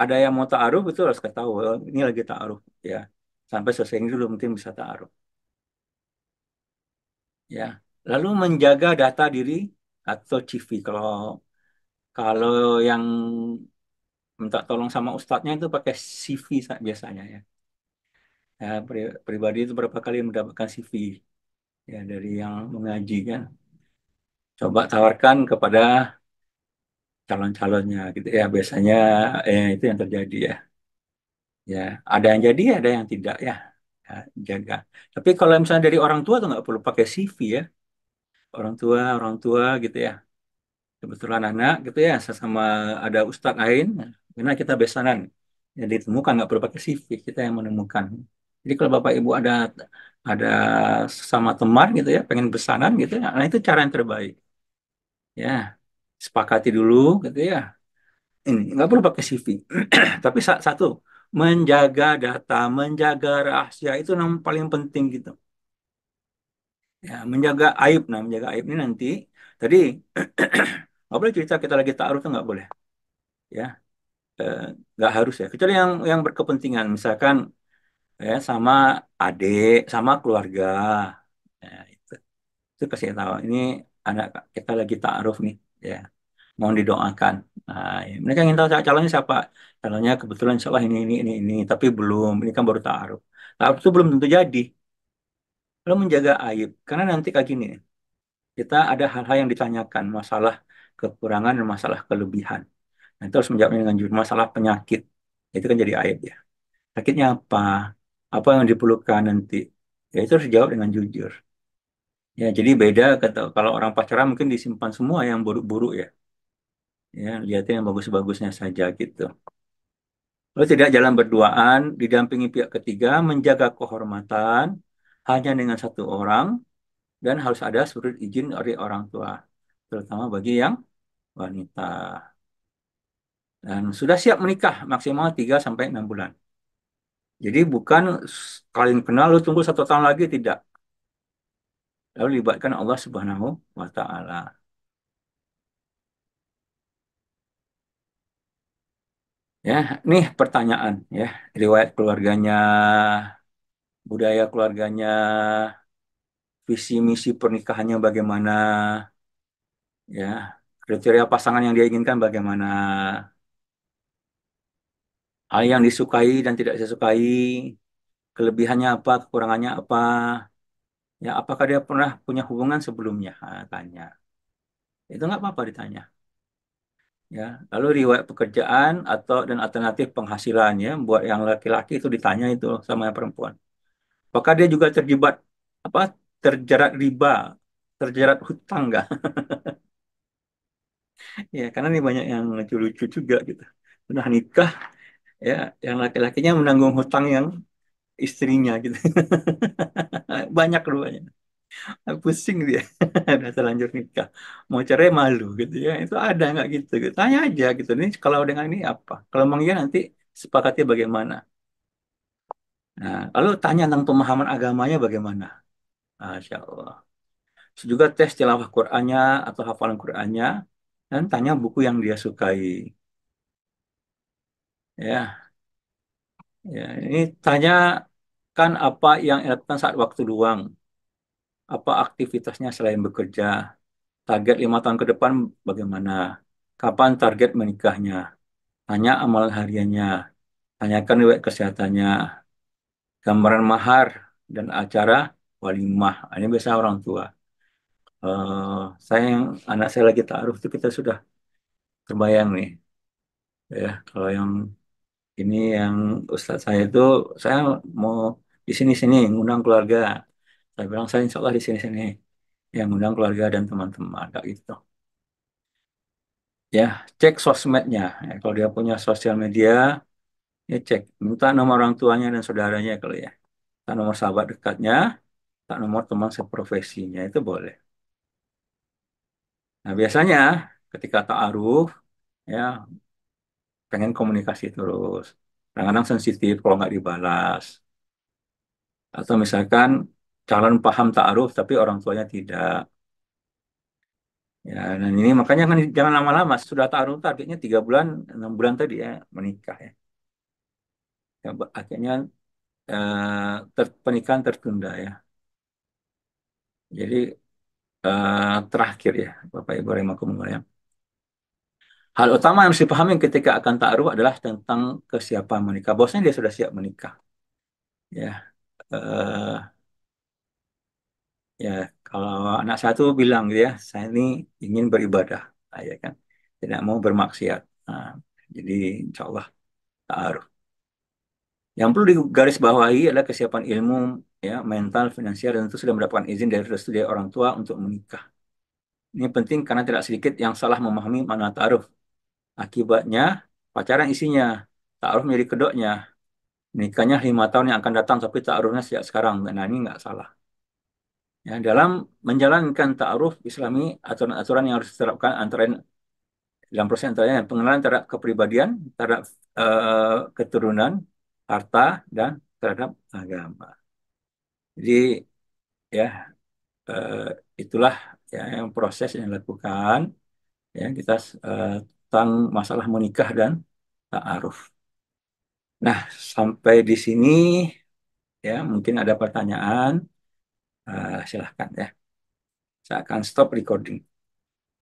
A: ada yang mau taruh itu harus kasih tahu oh, ini lagi taruh ya sampai selesai dulu mungkin bisa taruh ya lalu menjaga data diri atau CV kalau kalau yang minta tolong sama ustadznya itu pakai CV biasanya ya ya, pribadi itu berapa kali mendapatkan CV ya dari yang mengaji kan coba tawarkan kepada calon-calonnya gitu ya biasanya eh, itu yang terjadi ya ya ada yang jadi ada yang tidak ya, ya jaga tapi kalau misalnya dari orang tua tuh nggak perlu pakai CV ya orang tua orang tua gitu ya kebetulan anak gitu ya sama ada Ustadz lain karena kita besanan yang ditemukan nggak perlu pakai CV kita yang menemukan jadi kalau bapak ibu ada ada sama teman gitu ya pengen besanan gitu ya nah itu cara yang terbaik ya sepakati dulu gitu ya ini nggak perlu pakai CV tapi satu menjaga data menjaga rahasia itu yang paling penting gitu ya menjaga aib nah menjaga aib ini nanti tadi nggak boleh cerita kita lagi taruh itu nggak boleh ya eh, nggak e, harus ya kecuali yang yang berkepentingan misalkan ya sama adik sama keluarga ya, itu itu kasih tahu ini anak kita lagi taaruf nih ya mohon didoakan nah, ya. mereka ingin tahu calonnya siapa calonnya kebetulan insya ini ini ini ini tapi belum ini kan baru taaruf taaruf itu belum tentu jadi lo menjaga aib karena nanti kayak gini kita ada hal-hal yang ditanyakan masalah kekurangan dan masalah kelebihan nah, itu harus menjawabnya dengan jujur masalah penyakit itu kan jadi aib ya sakitnya apa apa yang diperlukan nanti ya itu harus dijawab dengan jujur Ya, jadi beda kata kalau orang pacaran mungkin disimpan semua yang buruk-buruk ya. Ya, lihatnya yang bagus-bagusnya saja gitu. Lalu tidak jalan berduaan, didampingi pihak ketiga, menjaga kehormatan hanya dengan satu orang dan harus ada surat izin dari orang tua, terutama bagi yang wanita. Dan sudah siap menikah maksimal 3 sampai 6 bulan. Jadi bukan kalian kenal lu tunggu satu tahun lagi tidak lalu libatkan Allah Subhanahu wa taala. Ya, nih pertanyaan ya, riwayat keluarganya, budaya keluarganya, visi misi pernikahannya bagaimana? Ya, kriteria pasangan yang dia inginkan bagaimana? Hal yang disukai dan tidak disukai, kelebihannya apa, kekurangannya apa? ya apakah dia pernah punya hubungan sebelumnya nah, tanya itu nggak apa-apa ditanya ya lalu riwayat pekerjaan atau dan alternatif penghasilannya buat yang laki-laki itu ditanya itu sama yang perempuan apakah dia juga terjebak apa terjerat riba terjerat hutang nggak ya karena ini banyak yang lucu-lucu juga gitu pernah nikah ya yang laki-lakinya menanggung hutang yang istrinya gitu banyak keduanya pusing dia udah terlanjur nikah mau cerai malu gitu ya itu ada nggak gitu, gitu tanya aja gitu ini kalau dengan ini apa kalau memang iya nanti sepakatnya bagaimana nah lalu tanya tentang pemahaman agamanya bagaimana Masya Allah juga tes tilawah Qurannya atau hafalan Qurannya dan tanya buku yang dia sukai ya ya ini tanya Lakukan apa yang dilakukan saat waktu luang. Apa aktivitasnya selain bekerja? Target lima tahun ke depan bagaimana? Kapan target menikahnya? Tanya amal hariannya. Tanyakan riwayat kesehatannya. Gambaran mahar dan acara walimah. Ini biasa orang tua. Uh, eh, saya yang anak saya lagi taruh itu kita sudah terbayang nih. Ya, kalau yang ini yang Ustadz saya itu saya mau di sini sini ngundang keluarga saya bilang saya insya Allah di sini sini yang ngundang keluarga dan teman-teman kayak gitu ya cek sosmednya ya, kalau dia punya sosial media ya cek minta nomor orang tuanya dan saudaranya kalau ya tak nomor sahabat dekatnya tak nomor teman seprofesinya itu boleh nah biasanya ketika ta'aruf ya pengen komunikasi terus kadang-kadang sensitif kalau nggak dibalas atau misalkan calon paham ta'aruf tapi orang tuanya tidak. Ya, dan ini makanya kan jangan lama-lama. Sudah ta'aruf targetnya tiga bulan, enam bulan tadi ya menikah ya. ya akhirnya eh, ter, pernikahan tertunda ya. Jadi eh, terakhir ya Bapak Ibu rahimakumullah ya. Hal utama yang harus dipahami ketika akan ta'aruf adalah tentang kesiapan menikah. Bosnya dia sudah siap menikah. Ya, uh, ya kalau anak satu bilang gitu ya, saya ini ingin beribadah, nah, ya kan, tidak mau bermaksiat. Nah, jadi insya Allah ta'aruf. Yang perlu digarisbawahi adalah kesiapan ilmu, ya, mental, finansial, dan itu sudah mendapatkan izin dari restu dari orang tua untuk menikah. Ini penting karena tidak sedikit yang salah memahami mana ta'aruf. Akibatnya, pacaran isinya, ta'aruf menjadi kedoknya, nikahnya lima tahun yang akan datang tapi ta'arufnya sejak sekarang nah ini nggak salah ya dalam menjalankan ta'aruf islami aturan-aturan yang harus diterapkan antara dalam proses antaranya pengenalan terhadap kepribadian terhadap uh, keturunan harta dan terhadap agama jadi ya uh, itulah ya yang proses yang dilakukan ya kita uh, tentang masalah menikah dan ta'aruf Nah, sampai di sini ya mungkin ada pertanyaan. Uh, silahkan ya. Saya akan stop recording.